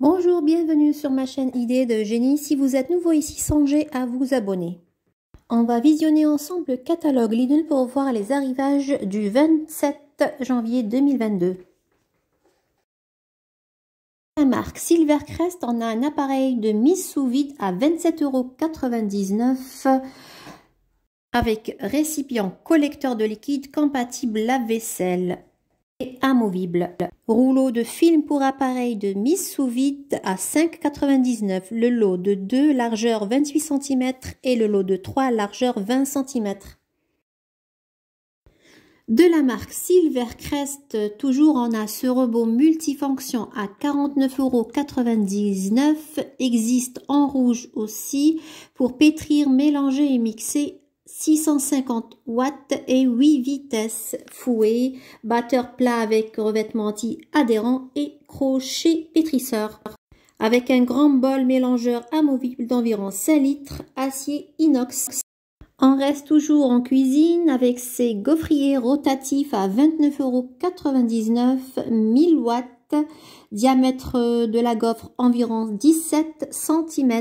Bonjour, bienvenue sur ma chaîne Idées de génie. Si vous êtes nouveau ici, songez à vous abonner. On va visionner ensemble le catalogue Lidl pour voir les arrivages du 27 janvier 2022. La marque Silvercrest, en a un appareil de mise sous vide à 27,99€ avec récipient collecteur de liquide compatible lave-vaisselle amovible. Rouleau de film pour appareil de mise sous vide à 5,99. Le lot de 2 largeur 28 cm et le lot de 3 largeur 20 cm. De la marque Silvercrest, toujours en a ce robot multifonction à 49,99€. Existe en rouge aussi pour pétrir, mélanger et mixer 650 watts et 8 vitesses, fouet, batteur plat avec revêtement anti adhérent et crochet pétrisseur. Avec un grand bol mélangeur amovible d'environ 5 litres, acier inox. On reste toujours en cuisine avec ses gaufriers rotatifs à 29,99€, 1000 watts, diamètre de la gaufre environ 17 cm.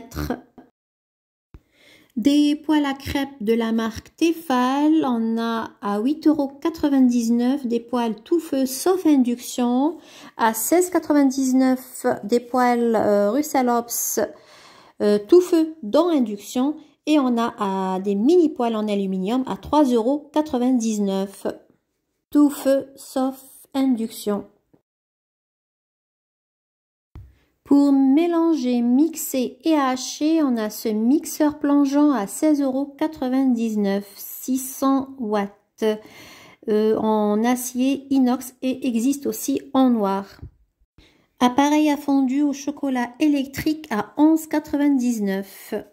Des poils à crêpes de la marque Tefal, on a à 8,99€, des poils tout feu sauf induction, à 16,99€ des poils euh, Ops euh, tout feu dans induction et on a à des mini poils en aluminium à 3,99€. Tout feu sauf induction. Pour mélanger, mixer et hacher, on a ce mixeur plongeant à 16,99€, 600 watts euh, en acier inox et existe aussi en noir. Appareil à fondu au chocolat électrique à 11,99.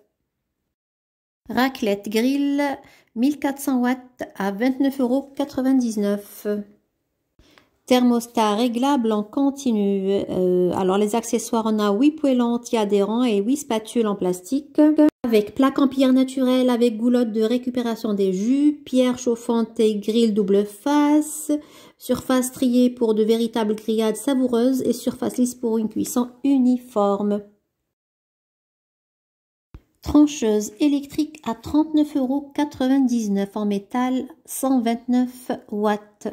Raclette grill 1400 watts à 29,99 euros thermostat réglable en continu. Euh, alors les accessoires, on a 8 poêles anti-adhérents et 8 spatules en plastique. Avec plaque en pierre naturelle, avec goulotte de récupération des jus, pierre chauffante et grille double face, surface triée pour de véritables grillades savoureuses et surface lisse pour une cuisson uniforme. Trancheuse électrique à 39,99€ en métal 129 watts.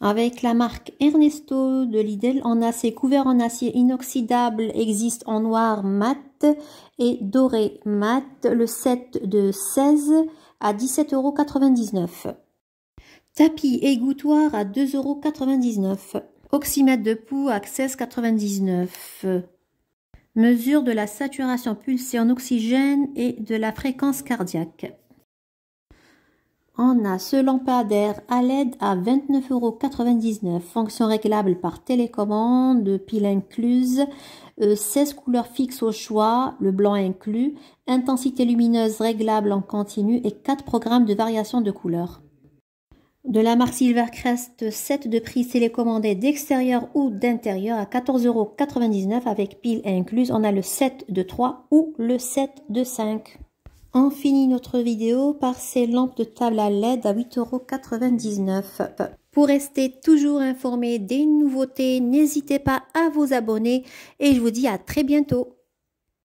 Avec la marque Ernesto de Lidl en acier couvert en acier inoxydable existe en noir mat et doré mat, le set de 16 à 17,99 euros. Tapis égouttoir à 2,99 euros. Oxymètre de pouls à 16,99 Mesure de la saturation pulsée en oxygène et de la fréquence cardiaque. On a ce lampadaire à LED à 29,99€, fonction réglable par télécommande, pile incluse, 16 euh, couleurs fixes au choix, le blanc inclus, intensité lumineuse réglable en continu et 4 programmes de variation de couleurs. De la marque Silvercrest, 7 de prix télécommandé d'extérieur ou d'intérieur à 14,99€ avec pile incluse. On a le 7 de 3 ou le 7 de 5. On finit notre vidéo par ces lampes de table à LED à 8,99€. Pour rester toujours informé des nouveautés, n'hésitez pas à vous abonner et je vous dis à très bientôt.